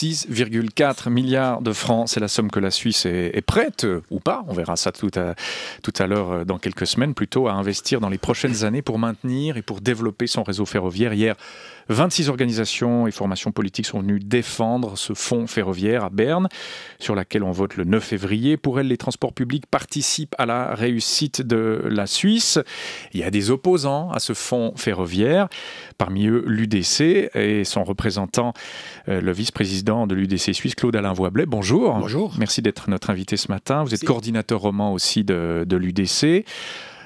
6,4 milliards de francs. C'est la somme que la Suisse est, prête, euh, ou pas, on verra ça tout à, tout à l'heure euh, dans quelques semaines, plutôt à investir dans les prochaines années pour maintenir et pour développer son réseau ferroviaire. Hier, 26 organisations et formations politiques sont venues défendre ce fonds ferroviaire à Berne, sur laquelle on vote le 9 février. Pour elle, les transports publics participent à la réussite de la Suisse. Il y a des opposants à ce fonds ferroviaire, parmi eux l'UDC et son représentant, euh, le vice-président de l'UDC Suisse, Claude Alain Voiblet. Bonjour. Bonjour. Merci d'être notre invité ce matin. Vous êtes coordinateur roman aussi de, l'UDC.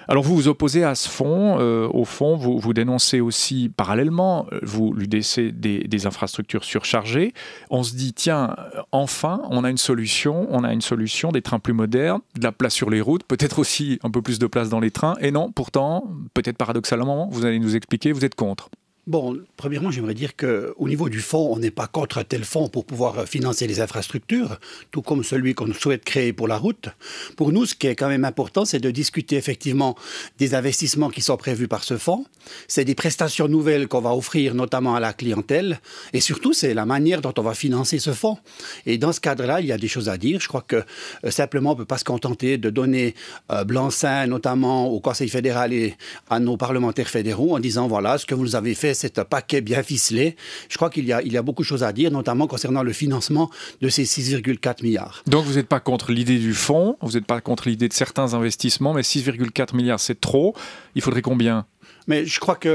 Alors vous vous opposez à ce fond. Euh, au fond, vous, vous, dénoncez aussi parallèlement, euh, vous l'UDC, des, des, infrastructures surchargées. On se dit, tiens, euh, enfin, on a une solution, on a une solution, des trains plus modernes, de la place sur les routes, peut-être aussi un peu plus de place dans les trains, et non, pourtant, peut-être paradoxalement, vous allez nous expliquer, vous êtes contre. Bon, premièrement, j'aimerais dire qu'au niveau du fonds, on n'est pas contre un tel fonds pour pouvoir euh, financer les infrastructures, tout comme celui qu'on souhaite créer pour la route. Pour nous, ce qui est quand même important, c'est de discuter effectivement des investissements qui sont prévus par ce fonds. C'est des prestations nouvelles qu'on va offrir notamment à la clientèle. Et surtout, c'est la manière dont on va financer ce fonds. Et dans ce cadre-là, il y a des choses à dire. Je crois que euh, simplement, on ne peut pas se contenter de donner euh, blanc-seing, notamment au Conseil fédéral et à nos parlementaires fédéraux, en disant, voilà, ce que vous avez fait c'est un paquet bien ficelé. Je crois qu'il y, y a beaucoup de choses à dire, notamment concernant le financement de ces 6,4 milliards. Donc vous n'êtes pas contre l'idée du fonds, vous n'êtes pas contre l'idée de certains investissements, mais 6,4 milliards, c'est trop. Il faudrait combien mais je crois que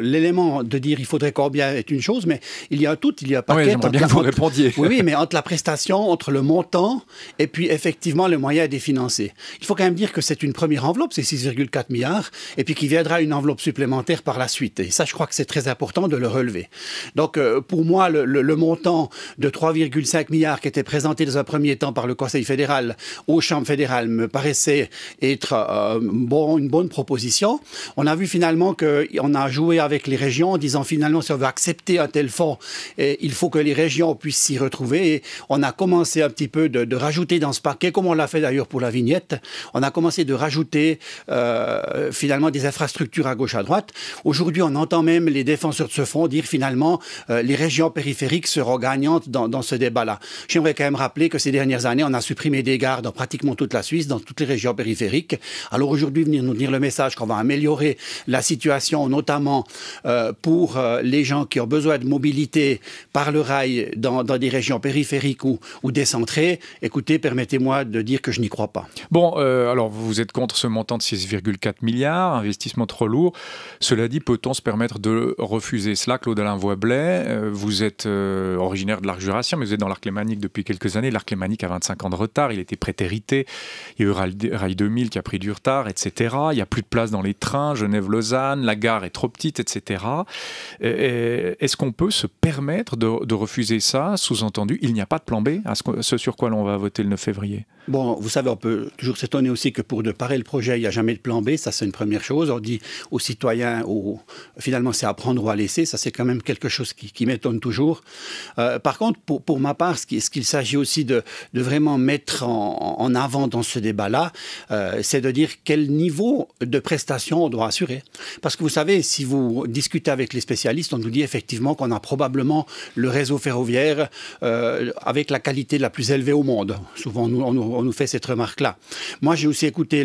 l'élément de dire il faudrait combien est une chose, mais il y a un tout, il y a un paquet. Oui, bien vous répondiez. Oui, oui, mais entre la prestation, entre le montant et puis effectivement le moyen des financer. Il faut quand même dire que c'est une première enveloppe, c'est 6,4 milliards, et puis qu'il viendra une enveloppe supplémentaire par la suite. Et ça, je crois que c'est très important de le relever. Donc, euh, pour moi, le, montant de 3,5 milliards qui était présenté dans un premier temps par le Conseil fédéral aux chambres fédérales me paraissait être euh, bon, une bonne proposition. On a vu finalement finalement qu'on a joué avec les régions en disant finalement si on veut accepter un tel fonds, et eh, il faut que les régions puissent s'y retrouver. Et on a commencé un petit peu de, rajouter dans ce paquet, comme on l'a fait d'ailleurs pour la vignette, on a commencé de rajouter euh, finalement des infrastructures à gauche à droite. Aujourd'hui, on entend même les défenseurs de ce fonds dire finalement euh, les régions périphériques seront gagnantes dans, ce débat-là. J'aimerais quand même rappeler que ces dernières années, on a supprimé des gares dans pratiquement toute la Suisse, dans toutes les régions périphériques. Alors aujourd'hui, venir nous dire le message qu'on va améliorer la la situation, notamment euh, pour euh, les gens qui ont besoin de mobilité par le rail dans, des régions périphériques ou, ou décentrées, écoutez, permettez-moi de dire que je n'y crois pas. Bon, euh, alors vous êtes contre ce montant de 6,4 milliards, investissement trop lourd. Cela dit, peut-on se permettre de refuser cela Claude Alain Voiblet, vous êtes originaire de l'Arc Jurassien, mais vous êtes dans l'Arc Lémanique depuis quelques années. L'Arc Lémanique a 25 ans de retard, il était prétérité. Il y a eu Rail 2000 qui a pris du retard, etc. Il n'y a plus de place dans les trains, Genève-Lausanne la gare est trop petite, etc. Est-ce qu'on peut se permettre de, refuser ça Sous-entendu, il n'y a pas de plan B hein, ce, sur quoi l'on va voter le 9 février. Bon, vous savez, on peut toujours s'étonner aussi que pour de le projet, il n'y a jamais de plan B. Ça, c'est une première chose. On dit aux citoyens, finalement, c'est à prendre ou à laisser. Ça, c'est quand même quelque chose qui, m'étonne toujours. Euh, par contre, pour, ma part, ce qu'il s'agit aussi de, vraiment mettre en, avant dans ce débat-là, euh, c'est de dire quel niveau de prestation on doit assurer. Parce que vous savez, si vous discutez avec les spécialistes, on nous dit effectivement qu'on a probablement le réseau ferroviaire euh, avec la qualité la plus élevée au monde. Souvent, on, on, nous fait cette remarque-là. Moi, j'ai aussi écouté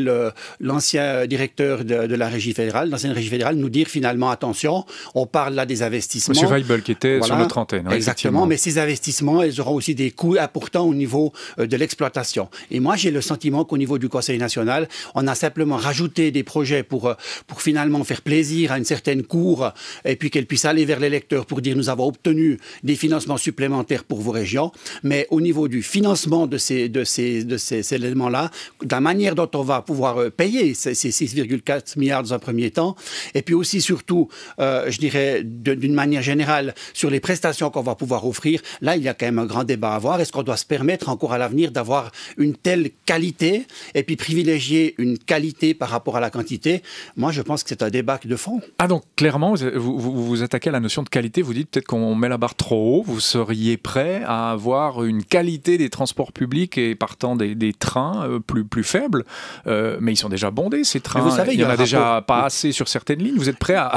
l'ancien directeur de, la régie fédérale, l'ancienne régie fédérale, nous dire finalement, attention, on parle là des investissements. Monsieur Weibel qui était sur notre antenne. exactement, mais ces investissements, ils auront aussi des coûts importants au niveau euh, de l'exploitation. Et moi, j'ai le sentiment qu'au niveau du Conseil national, on a simplement rajouté des projets pour, euh, pour finalement faire plaisir à une certaine cour et puis qu'elle puisse aller vers les lecteurs pour dire nous avons obtenu des financements supplémentaires pour vos régions. Mais au niveau du financement de ces, de ces, de ces, éléments-là, de la manière dont on va pouvoir euh, payer ces, 6,4 milliards dans un premier temps, et puis aussi surtout, euh, je dirais d'une manière générale, sur les prestations qu'on va pouvoir offrir, là il y a quand même un grand débat à avoir. Est-ce qu'on doit se permettre encore à l'avenir d'avoir une telle qualité et puis privilégier une qualité par rapport à la quantité Moi je pense que c'est un débat bacs de fond. Ah donc clairement, vous vous, attaquez à la notion de qualité, vous dites peut-être qu'on met la barre trop haut, vous seriez prêt à avoir une qualité des transports publics et partant des, trains euh, plus, plus faibles, euh, mais ils sont déjà bondés ces trains, il y en a, déjà pas assez sur certaines lignes, vous êtes prêt à,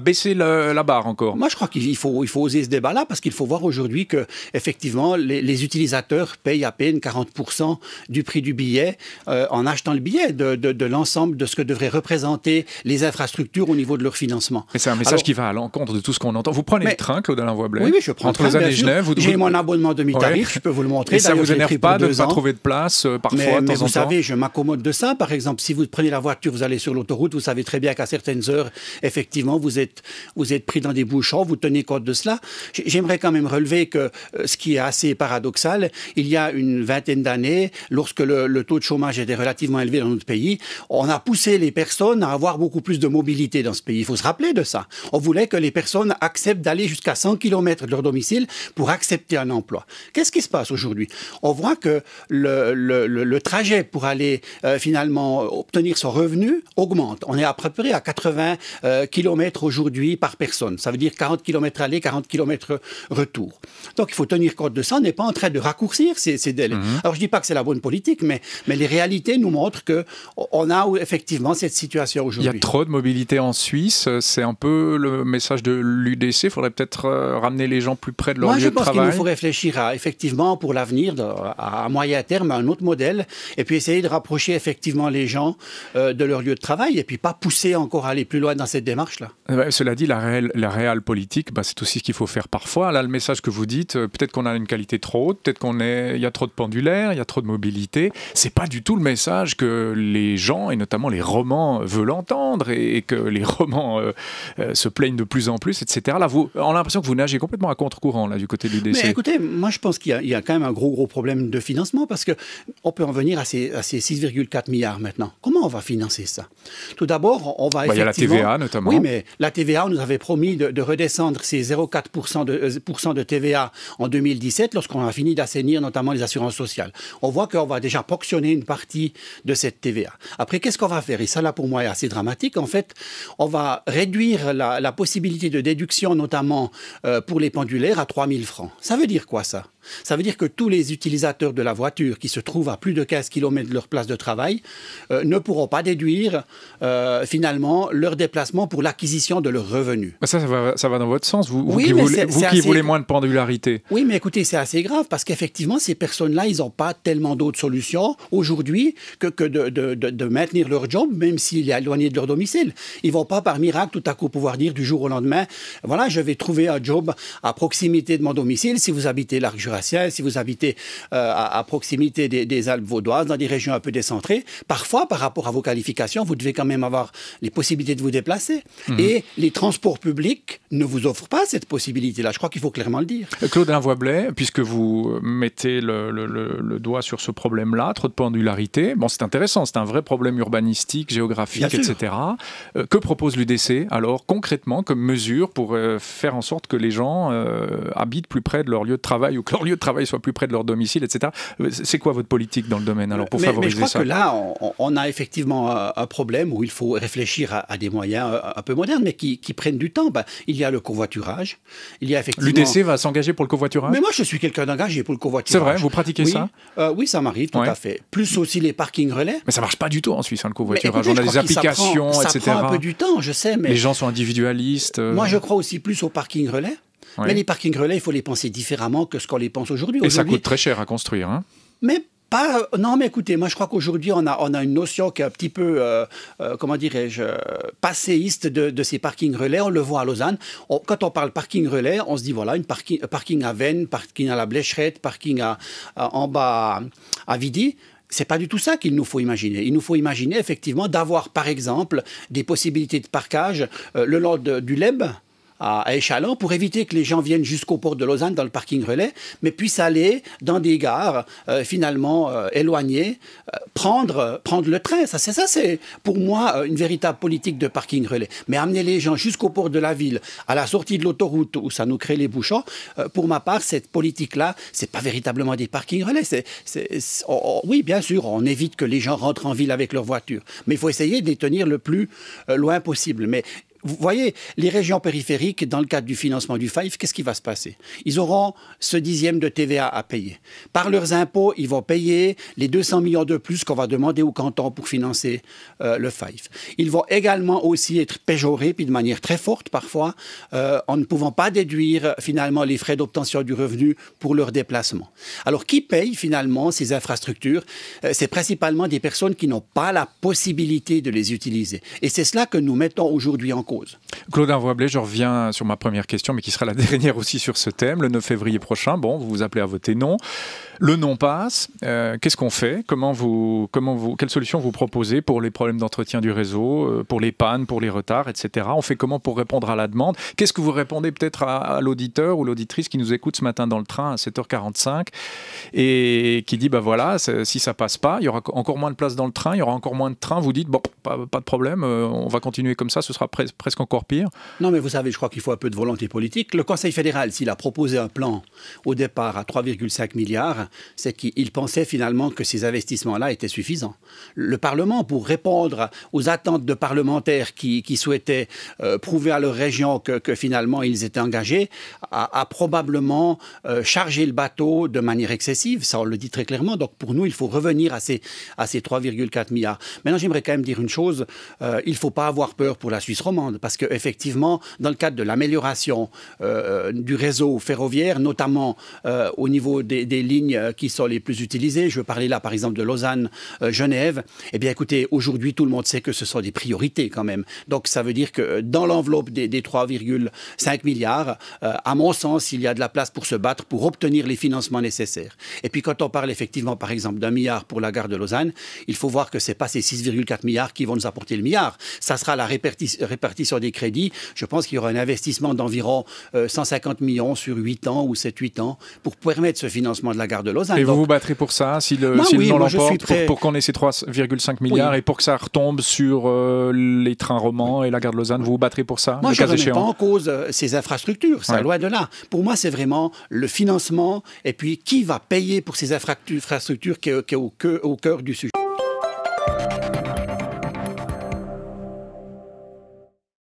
baisser la barre encore Moi je crois qu'il faut, il faut oser ce débat-là parce qu'il faut voir aujourd'hui que effectivement les, utilisateurs payent à peine 40% du prix du billet euh, en achetant le billet de, de l'ensemble de ce que devraient représenter les infrastructures structure au niveau de leur financement. Mais c'est un message qui va à l'encontre de tout ce qu'on entend. Vous prenez le train, Claude Alain Voiblet Oui, oui, je prends Entre les et Genève, vous J'ai mon abonnement de tarif je peux vous le montrer. Et ça vous énerve pas de ne pas trouver de place euh, parfois Mais, de mais vous savez, je m'accommode de ça. Par exemple, si vous prenez la voiture, vous allez sur l'autoroute, vous savez très bien qu'à certaines heures, effectivement, vous êtes, vous êtes pris dans des bouchons, vous tenez compte de cela. J'aimerais quand même relever que euh, ce qui est assez paradoxal, il y a une vingtaine d'années, lorsque le, le taux de chômage était relativement élevé dans notre pays, on a poussé les personnes à avoir beaucoup plus de mobilité dans ce pays. Il faut se rappeler de ça. On voulait que les personnes acceptent d'aller jusqu'à 100 km de leur domicile pour accepter un emploi. Qu'est-ce qui se passe aujourd'hui On voit que le, trajet pour aller euh, finalement obtenir son revenu augmente. On est à peu près à 80 euh, km aujourd'hui par personne. Ça veut dire 40 km aller, 40 km retour. Donc il faut tenir compte de ça. On n'est pas en train de raccourcir ces, délais. Mhm. Alors je dis pas que c'est la bonne politique, mais, mais les réalités nous montrent que on a effectivement cette situation aujourd'hui. Il y a trop de mobilité en Suisse, euh, c'est un peu le message de l'UDC. Il faudrait peut-être euh, ramener les gens plus près de leur lieu de travail. Moi, je pense qu'il faut réfléchir à, effectivement pour l'avenir, à moyen terme, à un autre modèle, et puis essayer de rapprocher effectivement les gens euh, de leur lieu de travail, et puis pas pousser encore à aller plus loin dans cette démarche-là. Eh ben, cela dit, la réelle, la politique, bah, c'est aussi ce qu'il faut faire parfois. Là, le message que vous dites, peut-être qu'on a une qualité trop haute, peut-être qu'on est, il y a trop de pendulaires, il y a trop de mobilité. C'est pas du tout le message que les gens, et notamment les romans, veulent entendre. Et et, que les romans euh, euh, se plaignent de plus en plus, etc. Là, vous, on a l'impression que vous nagez complètement à contre-courant là du côté du DC. Mais écoutez, moi je pense qu'il y, a quand même un gros gros problème de financement parce que on peut en venir à ces, ces 6,4 milliards maintenant. Comment on va financer ça Tout d'abord, on va effectivement. Bah, il y a la TVA notamment. Oui, mais la TVA, on nous avait promis de, redescendre ces 0,4 de, euh, de TVA en 2017 lorsqu'on a fini d'assainir notamment les assurances sociales. On voit qu'on va déjà ponctionner une partie de cette TVA. Après, qu'est-ce qu'on va faire Et ça là pour moi est assez dramatique. En on va réduire la, possibilité de déduction, notamment euh, pour les pendulaires, à 000 francs. Ça veut dire quoi ça ça veut dire que tous les utilisateurs de la voiture qui se trouvent à plus de 15 km de leur place de travail euh, ne pourront pas déduire euh, finalement leur déplacement pour l'acquisition de leurs revenus. Bah, ça, ça va, dans votre sens, vous, qui, voulez, moins de pendularité. Oui, mais écoutez, c'est assez grave parce qu'effectivement, ces personnes-là, ils n'ont pas tellement d'autres solutions aujourd'hui que, de, maintenir leur job, même s'il est éloigné de leur domicile. Ils ne vont pas par miracle tout à coup pouvoir dire du jour au lendemain, voilà, je vais trouver un job à proximité de mon domicile si vous habitez l'arc si vous habitez euh, à, proximité des, Alpes vaudoises, dans des régions un peu décentrées, parfois, par rapport à vos qualifications, vous devez quand même avoir les possibilités de vous déplacer. Mhm. Et les transports publics ne vous offrent pas cette possibilité-là. Je crois qu'il faut clairement le dire. Euh, Claude Invoiblet, puisque vous mettez le, doigt sur ce problème-là, trop de pendularité, bon, c'est intéressant, c'est un vrai problème urbanistique, géographique, etc. Euh, que propose l'UDC alors concrètement comme mesure pour faire en sorte que les gens habitent plus près de leur lieu de travail ou que leur lieu de travail soit plus près de leur domicile, etc. Euh, c'est quoi votre politique dans le domaine alors pour favoriser favoriser mais je crois que là, on, a effectivement un problème où il faut réfléchir à, des moyens euh, un peu modernes, mais qui, prennent du temps. Ben, il y a le covoiturage, il y a effectivement. L'UDC va s'engager pour le covoiturage. Mais moi, je suis quelqu'un d'engagé pour le covoiturage. C'est vrai, vous pratiquez ça euh, Oui, ça m'arrive tout à fait. Plus aussi les parkings relais. Mais ça marche pas du tout en Suisse hein, le covoiturage. on a des applications, etc. Ça prend un peu du temps, je sais, mais les gens sont individualistes. Moi, je crois aussi plus aux parkings relais. Mais les parkings relais, il faut les penser différemment que ce qu'on les pense aujourd'hui. Et ça coûte très cher à construire. Hein mais pas, euh, non, mais écoutez, moi je crois qu'aujourd'hui on a, on a une notion qui est un petit peu, euh, euh, comment dirais-je, passéiste de, de, ces parkings relais. On le voit à Lausanne. quand on parle parking relais, on se dit voilà, une parking, parking à Vennes, parking à la Blécherette, parking à, en bas à Vidy. C'est pas du tout ça qu'il nous faut imaginer. Il nous faut imaginer effectivement d'avoir par exemple des possibilités de parkage le long du LEB à Échalon pour éviter que les gens viennent jusqu'au port de Lausanne dans le parking relais, mais puissent aller dans des gares euh, finalement euh, éloignées, euh, prendre, prendre le train. Ça, c'est ça, c'est pour moi une véritable politique de parking relais. Mais amener les gens jusqu'au port de la ville, à la sortie de l'autoroute où ça nous crée les bouchons, pour ma part, cette politique-là, c'est pas véritablement des parking relais. C'est, c'est oui, bien sûr, on évite que les gens rentrent en ville avec leur voiture, mais il faut essayer de les tenir le plus loin possible. Mais vous voyez, les régions périphériques, dans le cadre du financement du FAIF, qu'est-ce qui va se passer Ils auront ce dixième de TVA à payer. Par leurs impôts, ils vont payer les 200 millions de plus qu'on va demander au canton pour financer euh, le FAIF. Ils vont également aussi être péjorés, puis de manière très forte parfois, euh, en ne pouvant pas déduire finalement les frais d'obtention du revenu pour leurs déplacement. Alors qui paye finalement ces infrastructures euh, C'est principalement des personnes qui n'ont pas la possibilité de les utiliser. Et c'est cela que nous mettons aujourd'hui en Claude Claudin je reviens sur ma première question, mais qui sera la dernière aussi sur ce thème. Le 9 février prochain, bon, vous vous appelez à voter non. Le non passe. Euh, qu'est-ce qu'on fait comment vous, comment vous, Quelle solution vous proposez pour les problèmes d'entretien du réseau, euh, pour les pannes, pour les retards, etc. On fait comment pour répondre à la demande Qu'est-ce que vous répondez peut-être à, l'auditeur ou l'auditrice qui nous écoute ce matin dans le train à 7h45 et qui dit, bah voilà, si ça passe pas, il y aura encore moins de place dans le train, il y aura encore moins de train. Vous dites, bon, pas, de problème, euh, on va continuer comme ça, ce sera presque presque encore pire. Non, mais vous savez, je crois qu'il faut un peu de volonté politique. Le Conseil fédéral, s'il a proposé un plan au départ à 3,5 milliards, c'est qu'il pensait finalement que ces investissements-là étaient suffisants. Le Parlement, pour répondre aux attentes de parlementaires qui, souhaitaient euh, prouver à leur région que, finalement ils étaient engagés, a, probablement euh, chargé le bateau de manière excessive. Ça, on le dit très clairement. Donc pour nous, il faut revenir à ces, 3,4 milliards. Maintenant, j'aimerais quand même dire une chose. Euh, il ne faut pas avoir peur pour la Suisse romande. Parce parce qu'effectivement, dans le cadre de l'amélioration euh, euh, du réseau ferroviaire, notamment euh, au niveau des, lignes qui sont les plus utilisées, je veux parler là par exemple de Lausanne-Genève, eh bien écoutez, aujourd'hui tout le monde sait que ce sont des priorités quand même. Donc ça veut dire que dans l'enveloppe des, 3,5 milliards, à mon sens, il y a de la place pour se battre, pour obtenir les financements nécessaires. Et puis quand on parle effectivement par exemple d'un milliard pour la gare de Lausanne, il faut voir que ce n'est pas ces 6,4 milliards qui vont nous apporter le milliard. Ça sera la répartition sur des crédits. Je pense qu'il y aura un investissement d'environ 150 euh, millions sur 8 ans ou 7-8 ans pour permettre ce financement de la gare de Lausanne. Et vous vous battrez pour ça, si le, l'emporte, pour, qu'on ait ces 3,5 milliards et pour que ça retombe sur euh, les trains romans et la gare de Lausanne, vous vous battrez pour ça Moi, je ne remets pas en cause euh, ces infrastructures, c'est la loin de là. Pour moi, c'est vraiment le financement et puis qui va payer pour ces infrastructures qui est, au cœur du sujet.